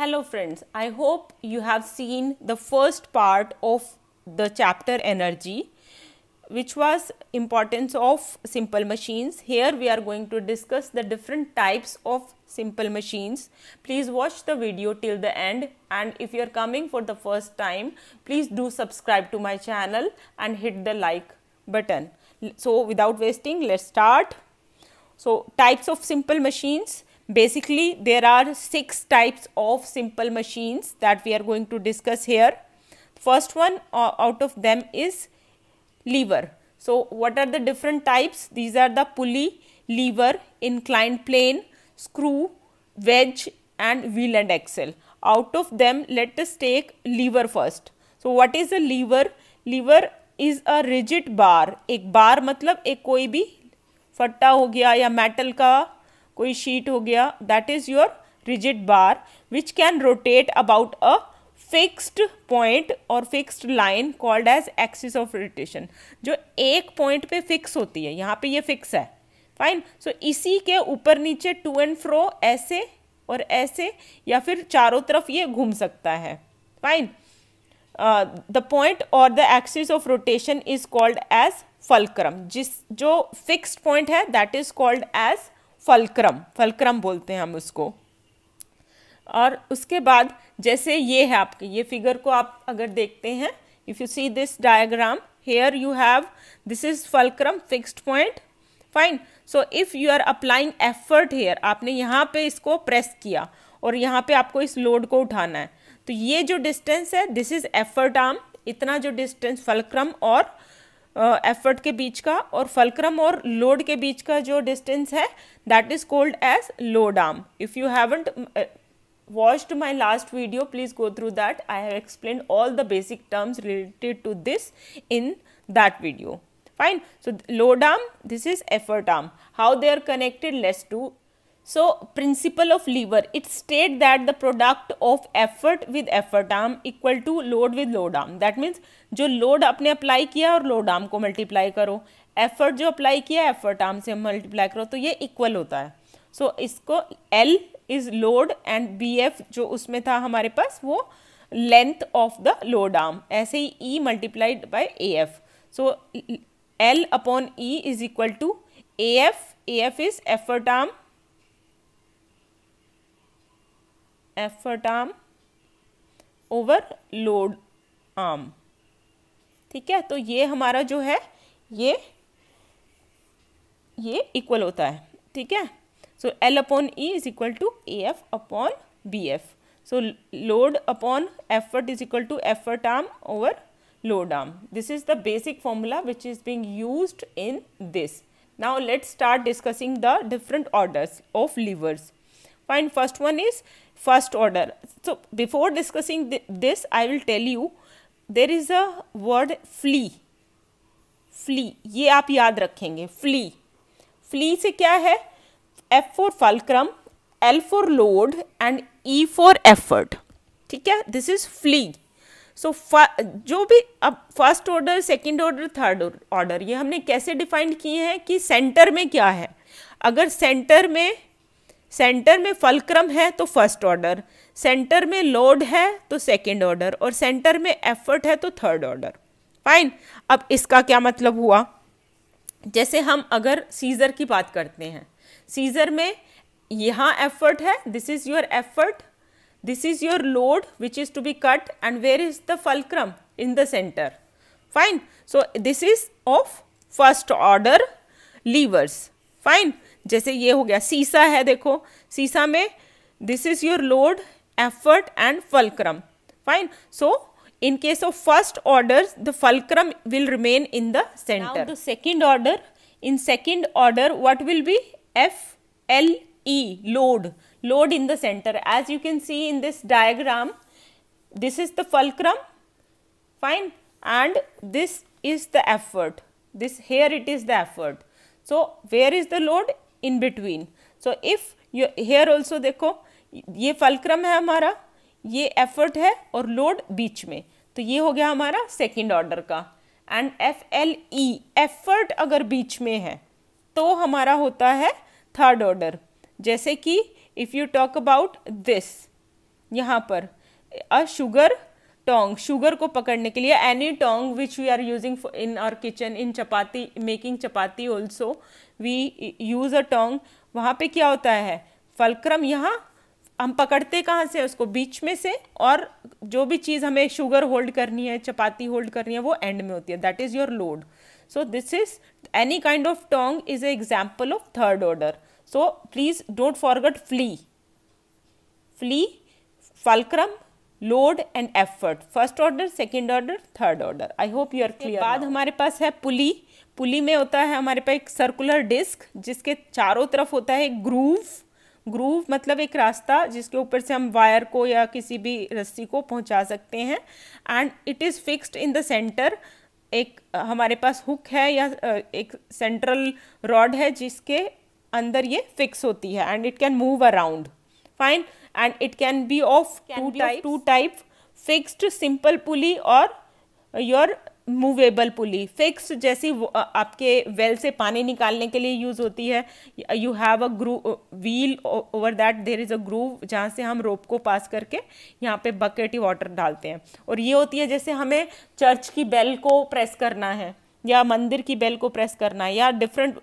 Hello friends, I hope you have seen the first part of the chapter energy which was importance of simple machines. Here we are going to discuss the different types of simple machines. Please watch the video till the end and if you are coming for the first time, please do subscribe to my channel and hit the like button. So without wasting, let's start. So types of simple machines, Basically, there are six types of simple machines that we are going to discuss here. First one uh, out of them is lever. So, what are the different types? These are the pulley, lever, inclined plane, screw, wedge and wheel and axle. Out of them, let us take lever first. So, what is a lever? Lever is a rigid bar. एक bar मतलब एक कोई भी फट्टा हो गया या metal का कोई शीट हो गया that is your rigid bar which can rotate about a fixed point और fixed line called as axis of rotation जो एक पॉइंट पे फिक्स होती है यहाँ पे ये फिक्स है फाइन सो so, इसी के ऊपर नीचे टू एंड फ्रो ऐसे और ऐसे या फिर चारों तरफ ये घूम सकता है फाइन द पॉइंट और the axis of rotation is called as fulcrum जिस जो फिक्स्ड पॉइंट है that is called as fulcrum fulcrum बोलते हैं हम उसको और उसके बाद जैसे ये है आपके ये फिगर को आप अगर देखते हैं if you see this diagram here you have this is fulcrum fixed point fine so if you are applying effort here आपने यहाँ पे इसको प्रेस किया और यहाँ पे आपको इस लोड को उठाना है तो ये जो डिस्टेंस है दिस इज एफर्ट आर्म इतना जो डिस्टेंस फलक्रम और एफर्ट के बीच का और फलक्रम और लोड के बीच का जो डिस्टेंस है that is called as load arm if you haven't watched my last video please go through that I have explain all the basic terms related to this in that video fine so load arm this is effort arm how they are connected less to So principle of lever, it state that the product of effort with effort arm equal to load with load arm. That means जो load आपने apply किया और load arm को multiply करो effort जो apply किया effort arm से multiply करो तो ये equal होता है सो so, इसको L is load and B F जो उसमें था हमारे पास वो length of the load arm ऐसे ही E multiplied by A F so L upon E is equal to A F A F is effort arm effort arm over load arm ठीक है तो ये हमारा जो है ये ये इक्वल होता है ठीक है so L upon E is equal to A F upon B F so load upon effort is equal to effort arm over load arm this is the basic formula which is being use in this now let's start discussing the different orders of levers find first one is first order. So before discussing th this, I will tell you there is a word flee flee ye aap yaad rakhenge flee flee se kya hai f for fulcrum l for load and e for effort ठीक है this is flee सो जो भी अब first order second order third order ये हमने कैसे defined किए हैं कि सेंटर में क्या है अगर सेंटर में सेंटर में फलक्रम है तो फर्स्ट ऑर्डर सेंटर में लोड है तो सेकंड ऑर्डर और सेंटर में एफर्ट है तो थर्ड ऑर्डर फाइन अब इसका क्या मतलब हुआ जैसे हम अगर सीज़र की बात करते हैं सीज़र में यहाँ एफर्ट है this is your effort this is your load which is to be cut and where is the fulcrum in the centre fine so this is of first order levers fine जैसे ये हो गया seesaw है देखो seesaw में this is your load effort and fulcrum fine so in case of first order the fulcrum will remain in the centre the second order in second order what will be F L E load load in the centre as you can see in this diagram this is the fulcrum fine and this is the effort this here it is the effort so where is the load in between so if here also देखो ये fulcrum है हमारा ये effort है और load बीच में तो ये हो गया हमारा सेकेंड ऑर्डर का and F L E effort अगर बीच में है तो हमारा होता है थर्ड ऑर्डर जैसे कि if you talk about this यहाँ पर अ शुगर टोंग शुगर को पकड़ने के लिए any tong which we are using in our kitchen in chapati making chapati also we use a tong वहाँ पे क्या होता है फलक्रम यहाँ हम पकड़ते कहाँ से उसको बीच में से और जो भी चीज़ हमें शुगर होल्ड करनी है चपाती होल्ड करनी है वो एंड में होती है that is your load so this is any kind of tong is a example of third order so please don't forget फ्ली फ्ली fulcrum load and effort first order second order third order I hope you are clear बाद हमारे पास है पुली पुली में होता है हमारे पास एक सर्कुलर डिस्क जिसके चारों तरफ होता है एक ग्रूव ग्रूव मतलब एक रास्ता जिसके ऊपर से हम वायर को या किसी भी रस्सी को पहुंचा सकते हैं and it is fixed in the centre एक हमारे पास हुक है या एक सेंट्रल रॉड है जिसके अंदर ये फिक्स होती है and it can move around fine and it can be of can two two type fixed two type fixed simple pulley or your movable pulley fix जैसी आपके वेल से पानी निकालने के लिए यूज़ होती है you have a groove wheel over that there is a groove जहाँ से हम रोप को पास करके यहाँ पे बकेट ही वाटर डालते हैं और ये होती है जैसे हमें चर्च की बेल को प्रेस करना है या मंदिर की बेल को प्रेस करना है या डिफरेंट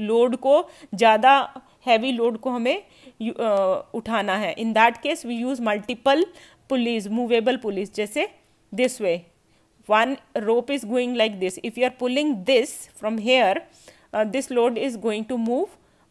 लोड को ज़्यादा हैवी लोड को हमें uh, उठाना है in that case we use multiple pulleys movable pulleys जैसे this way one rope is going like this if you are pulling this from here this load is going to move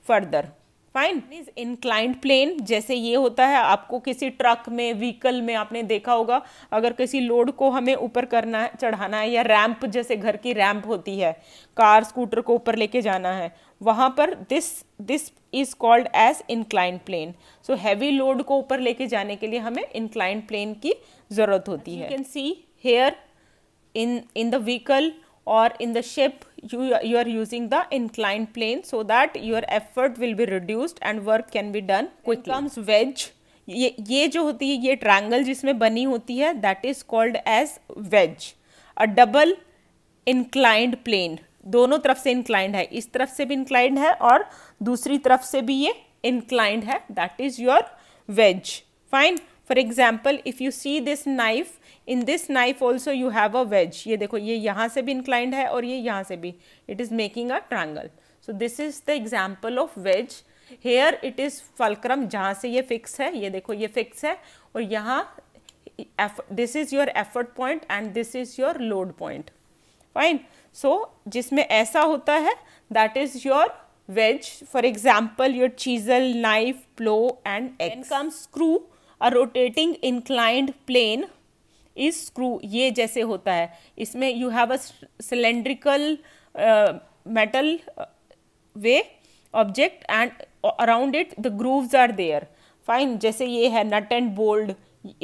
further fine is inclined plane जैसे ये होता है आपको किसी truck में vehicle में आपने देखा होगा अगर किसी लोड को हमें ऊपर करना है चढ़ाना है या रैंप जैसे घर की रैंप होती है कार स्कूटर को ऊपर लेके जाना है वहाँ पर this this is called as inclined plane so heavy load को ऊपर लेके जाने के लिए हमें इनक्लाइंट प्लेन की ज़रूरत होती है you can see here in in the vehicle और in the ship you, you are using the inclined plane so that your effort will be reduced and work can be done quickly. Then comes wedge. ये ये जो होती है ये triangle जिसमें बनी होती है that is called as wedge a double inclined plane दोनों तरफ से इंक्लाइंड है इस तरफ से भी इंक्लाइंड है और दूसरी तरफ से भी ये इंक्लाइंड है that is your wedge fine for example if you see this knife in this knife also you have a wedge ये देखो ये यहाँ से भी इंक्लाइंड है और ये यहाँ से भी it is making a triangle so this is the example of wedge here it is fulcrum जहाँ से ये फिक्स है ये देखो ये फिक्स है और यहाँ this is your effort point and this is your load point fine so जिसमें ऐसा होता है that is your wedge for example your chisel knife plough and and come screw a rotating inclined plane is screw ये जैसे होता है इसमें you have a cylindrical metal way object and around it the grooves are there fine जैसे ये है nut and bold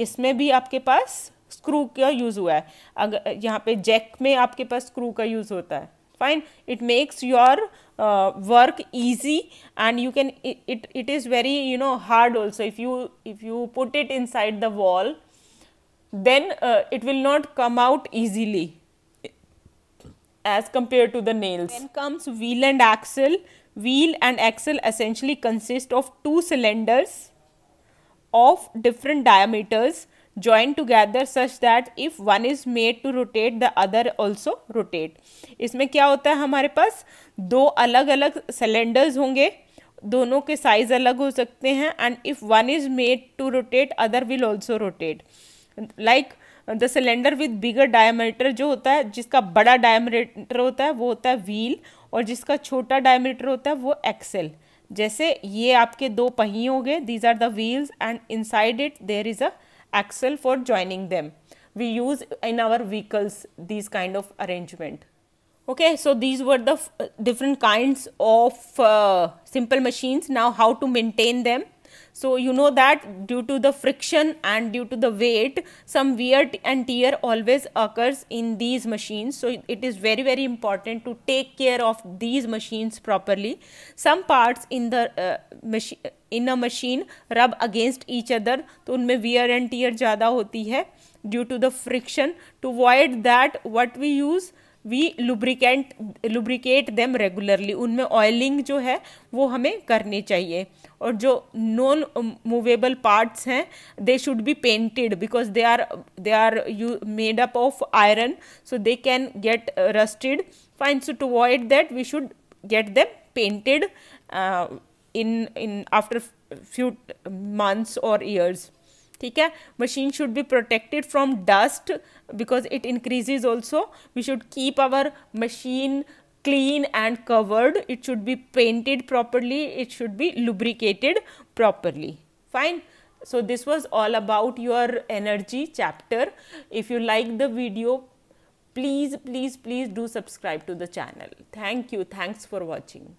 इसमें भी आपके पास स्क्रू का यूज़ हुआ है अगर यहाँ पे जैक में आपके पास स्क्रू का यूज़ होता है fine it makes your uh, work easy and you can it, it, it is very you know hard also if you if you put it inside the wall then uh, it will not come out easily as compared to the nails. Then comes wheel and axle. Wheel and axle essentially consist of two cylinders of different diameters join together such that if one is made to rotate the other also rotate इसमें क्या होता है हमारे पास दो अलग अलग cylinders होंगे दोनों के साइज अलग हो सकते हैं and if one is made to rotate other will also rotate like the cylinder with bigger diameter जो होता है जिसका बड़ा डायमीटर होता है वो होता है व्हील और जिसका छोटा डायमीटर होता है वो एक्सेल जैसे ये आपके दो पहिए हो गए these are the wheels and inside it there is a axle for joining them. We use in our vehicles these kind of arrangement. Okay, so these were the uh, different kinds of uh, simple machines. Now, how to maintain them? So, you know that due to the friction and due to the weight, some wear and tear always occurs in these machines. So, it is very, very important to take care of these machines properly. Some parts in the uh, machine in a machine rub against each other तो उनमें wear and tear ज़्यादा होती है due to the friction to avoid that what we use we lubricant lubricate them regularly उनमें oiling जो है वो हमें करनी चाहिए और जो नॉन मूवेबल पार्ट्स हैं they should be painted because they are they are you made up of iron so they can get rusted fine so to avoid that we should get them painted in in after few months or years ठीक है machine should be protected from dust because it increases also we should keep our machine clean and covered it should be painted properly it should be lubricated properly fine so this was all about your energy chapter if you like the video please please please do subscribe to the channel thank you thanks for watching